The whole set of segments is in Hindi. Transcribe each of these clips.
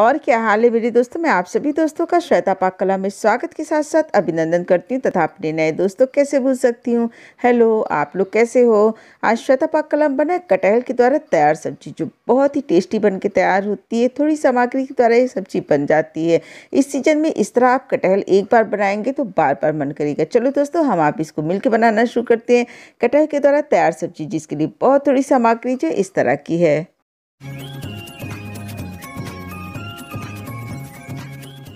और क्या हाल है मेरे दोस्तों मैं आप सभी दोस्तों का श्वेता पाक कला में स्वागत के साथ साथ अभिनंदन करती हूँ तथा अपने नए दोस्तों कैसे भूल सकती हूँ हेलो आप लोग कैसे हो आज श्वेता पाक कला में बना कटहल के द्वारा तैयार सब्जी जो बहुत ही टेस्टी बन के तैयार होती है थोड़ी सामग्री के द्वारा ये सब्जी बन जाती है इस सीजन में इस तरह आप कटहल एक बार बनाएंगे तो बार बार मन करेगा चलो दोस्तों हम आप इसको मिलकर बनाना शुरू करते हैं कटहल के द्वारा तैयार सब्जी जिसके लिए बहुत थोड़ी सामग्री जो इस तरह की है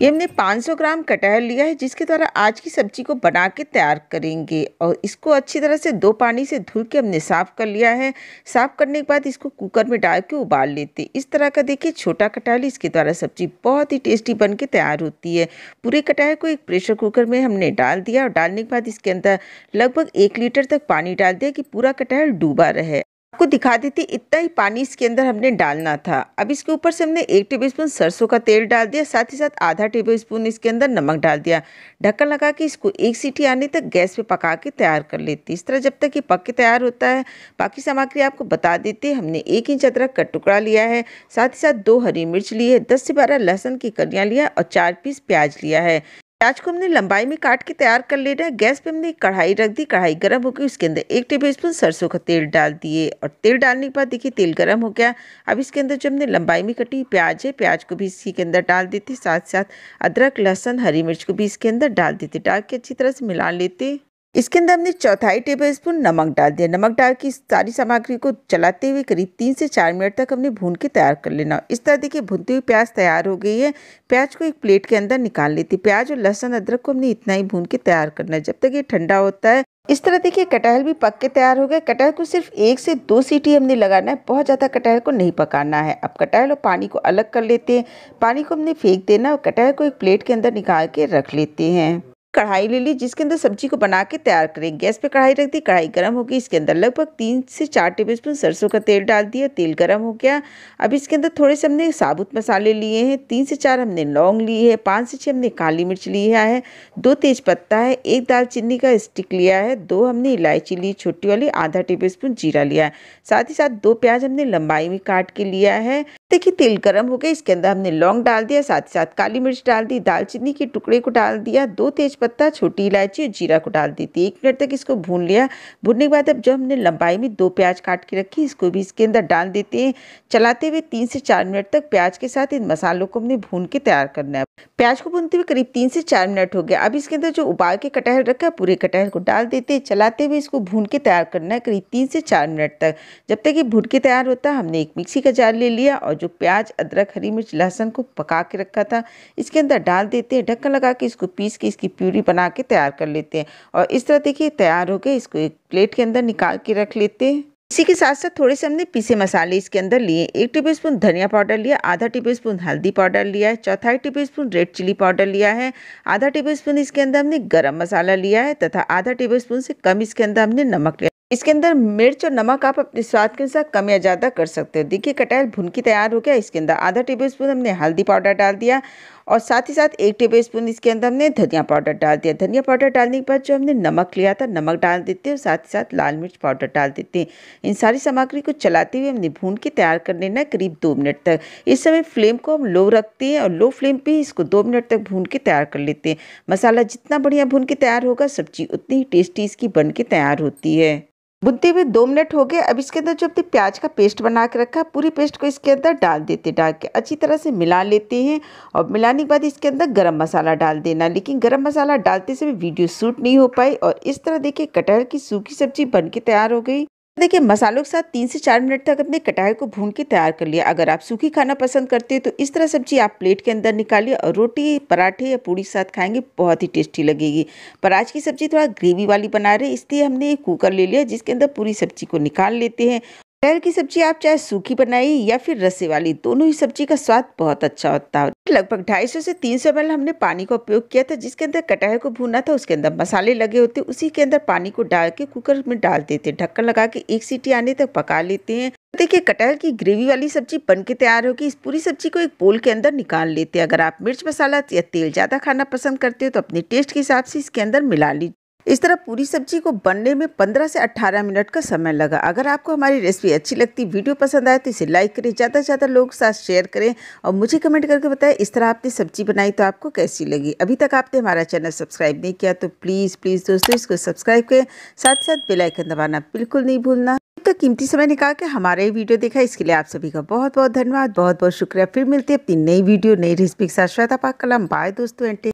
ये हमने 500 ग्राम कटहल लिया है जिसके द्वारा आज की सब्जी को बना के तैयार करेंगे और इसको अच्छी तरह से दो पानी से धुल के हमने साफ़ कर लिया है साफ़ करने के बाद इसको कुकर में डाल के उबाल लेते इस तरह का देखिए छोटा कटहल इसके द्वारा सब्जी बहुत ही टेस्टी बन के तैयार होती है पूरे कटहल को एक प्रेशर कुकर में हमने डाल दिया और डालने के बाद इसके अंदर लगभग एक लीटर तक पानी डाल दिया कि पूरा कटहल डूबा रहे आपको दिखा देती इतना ही पानी इसके अंदर हमने डालना था अब इसके ऊपर से हमने एक टेबल स्पून सरसों का तेल डाल दिया साथ ही साथ आधा टेबल स्पून इसके अंदर नमक डाल दिया ढक्कन लगा के इसको एक सीटी आने तक गैस पे पका के तैयार कर लेती इस तरह जब तक ये पक के तैयार होता है बाकी सामग्री आपको बता देती हमने एक इंच अदरक का टुकड़ा लिया है साथ ही साथ दो हरी मिर्च ली है दस से बारह लहसुन की कलियाँ लिया और चार पीस प्याज लिया है प्याज को हमने लंबाई में काट के तैयार कर लेना है गैस पे हमने एक कढ़ाई रख दी कढ़ाई गर्म हो गई उसके अंदर एक टेबल स्पून सरसों का तेल डाल दिए और तेल डालने के बाद देखिए तेल गर्म हो गया अब इसके अंदर जो हमने लंबाई में कटी प्याज है प्याज को भी इसी के अंदर डाल देते साथ साथ अदरक लहसुन हरी मिर्च को भी इसके अंदर डाल देते डाल के अच्छी तरह से मिला लेते इसके अंदर हमने चौथाई टेबल स्पून नमक डाल दिया नमक डाल के सारी सामग्री को चलाते हुए करीब तीन से चार मिनट तक हमने भून के तैयार कर लेना इस तरह देखिए भुनती हुई प्याज तैयार हो गई है प्याज को एक प्लेट के अंदर निकाल लेती प्याज और लहसुन अदरक को हमने इतना ही भून के तैयार करना है जब तक ये ठंडा होता है इस तरह देखिए कटहल भी पक के तैयार हो गया कटहल को सिर्फ एक से दो सीटी हमने लगाना है बहुत ज़्यादा कटहल को नहीं पकाना है अब कटहल और पानी को अलग कर लेते हैं पानी को हमने फेंक देना और कटहल को एक प्लेट के अंदर निकाल के रख लेते हैं कढ़ाई ले ली जिसके अंदर सब्जी को बना के तैयार करें गैस पे कढ़ाई रख दी कढ़ाई गर्म होगी इसके अंदर लगभग तीन से चार टेबल स्पून सरसों का तेल डाल दिया तेल गर्म हो गया अब इसके अंदर थोड़े से हमने साबुत मसाले लिए हैं तीन से चार हमने लौंग ली है पाँच से छः हमने काली मिर्च लिया है दो तेज पत्ता है एक दालचीनी का स्टिक लिया है दो हमने इलायची ली छोटी वाली आधा टेबल स्पून जीरा लिया है साथ ही साथ दो प्याज हमने लंबाई में काट के लिया है देखिए तेल गर्म हो गया इसके अंदर हमने लौंग डाल दिया साथ ही साथ काली मिर्च डाल दी दालचीनी के टुकड़े को डाल दिया दो तेज पत्ता छोटी इलायची और जीरा को डाल दी थी एक मिनट तक इसको भून लिया भूनने के बाद अब जो हमने लंबाई में दो प्याज काट के रखी इसको भी इसके अंदर डाल देते हैं चलाते हुए तीन से चार मिनट तक प्याज के साथ इन मसालों को हमने भून के तैयार करना है प्याज को भूनते हुए करीब तीन से चार मिनट हो गया अब इसके अंदर जो उबाल के कटहल रखा है पूरे कटहल को डाल देते हैं चलाते हुए इसको भून के तैयार करना है करीब तीन से चार मिनट तक जब तक ये भून के तैयार होता है हमने एक मिक्सी का जार ले लिया और जो प्याज अदरक हरी मिर्च लहसुन को पका के रखा था इसके अंदर डाल देते हैं ढक्कन लगा के इसको पीस के इसकी प्यूरी बना के तैयार कर लेते हैं और इस तरह देखिए तैयार हो गए इसको एक प्लेट के अंदर निकाल के रख लेते हैं इसी के साथ साथ थोड़े से हमने पीसे मसाले इसके अंदर लिए एक टेबल स्पून धनिया पाउडर लिया आधा टेबल स्पून हल्दी पाउडर लिया है चौथाई tablespoon red chilli powder लिया है आधा टेबल स्पून इसके अंदर हमने गरम मसाला लिया है तथा आधा टेबल स्पून से कम इसके अंदर हमने नमक लिया इसके अंदर मिर्च और नमक आप अपने स्वाद के अनुसार कम या ज़्यादा कर सकते हो देखिए कटहल भुन के तैयार हो गया इसके अंदर आधा टेबल स्पून हमने हल्दी पाउडर डाल दिया और साथ ही साथ एक टेबल स्पून इसके अंदर हमने धनिया पाउडर डाल दिया धनिया पाउडर डालने के बाद जो हमने नमक लिया था नमक डाल देते हैं और साथ ही साथ लाल मिर्च पाउडर डाल देते हैं इन सारी सामग्री को चलाते हुए हमने भून के तैयार कर लेना करीब दो मिनट तक इस समय फ्लेम को हम लो रखते हैं और लो फ्लेम पर इसको दो मिनट तक भून के तैयार कर लेते हैं मसाला जितना बढ़िया भून के तैयार होगा सब्जी उतनी ही टेस्टी इसकी बन के तैयार होती है भुनते हुए दो मिनट हो गए अब इसके अंदर जो अपने प्याज का पेस्ट बना के रखा पूरी पेस्ट को इसके अंदर डाल देते डाल के अच्छी तरह से मिला लेते हैं और मिलाने के बाद इसके अंदर गरम मसाला डाल देना लेकिन गरम मसाला डालते समय वीडियो शूट नहीं हो पाई और इस तरह देखिए कटहल की सूखी सब्जी बन के तैयार हो गई देखिए मसालों के साथ तीन से चार मिनट तक अपने कटाई को भून के तैयार कर लिया अगर आप सूखी खाना पसंद करते हैं तो इस तरह सब्जी आप प्लेट के अंदर निकालिए और रोटी पराठे या पूड़ी के साथ खाएंगे बहुत ही टेस्टी लगेगी पर आज की सब्जी थोड़ा ग्रेवी वाली बना रहे इसलिए हमने एक कुकर ले लिया जिसके अंदर पूरी सब्जी को निकाल लेते हैं कटहल की सब्जी आप चाहे सूखी बनाई या फिर रसे वाली दोनों ही सब्जी का स्वाद बहुत अच्छा होता है लगभग 250 से 300 सौ हमने पानी का उपयोग किया था जिसके अंदर कटहल को भूना था उसके अंदर मसाले लगे होते उसी के अंदर पानी को डाल के कुकर में डाल देते हैं ढक्कन लगा के एक सीटी आने तक पका लेते हैं देखिए कटहल की ग्रेवी वाली सब्जी बन के तैयार होगी इस पूरी सब्जी को एक बोल के अंदर निकाल लेते हैं अगर आप मिर्च मसाला या तेल ज़्यादा खाना पसंद करते हो तो अपने टेस्ट के हिसाब से इसके अंदर मिला लीजिए इस तरह पूरी सब्जी को बनने में 15 से 18 मिनट का समय लगा अगर आपको हमारी रेसिपी अच्छी लगती वीडियो पसंद आए तो इसे लाइक करें ज़्यादा से ज़्यादा लोगों के साथ शेयर करें और मुझे कमेंट करके बताएं इस तरह आपने सब्जी बनाई तो आपको कैसी लगी अभी तक आपने हमारा चैनल सब्सक्राइब नहीं किया तो प्लीज़ प्लीज़ दोस्तों इसको सब्सक्राइब करें साथ साथ बेलाइकन दबाना बिल्कुल नहीं भूलना तो कीमती समय निकाल के हमारा ये वीडियो देखा इसके लिए आप सभी का बहुत बहुत धन्यवाद बहुत बहुत शुक्रिया फिर मिलते हैं अपनी नई वीडियो नई रेसिपी के साथ श्वेता पाक कलम बाय दोस्तों एंटे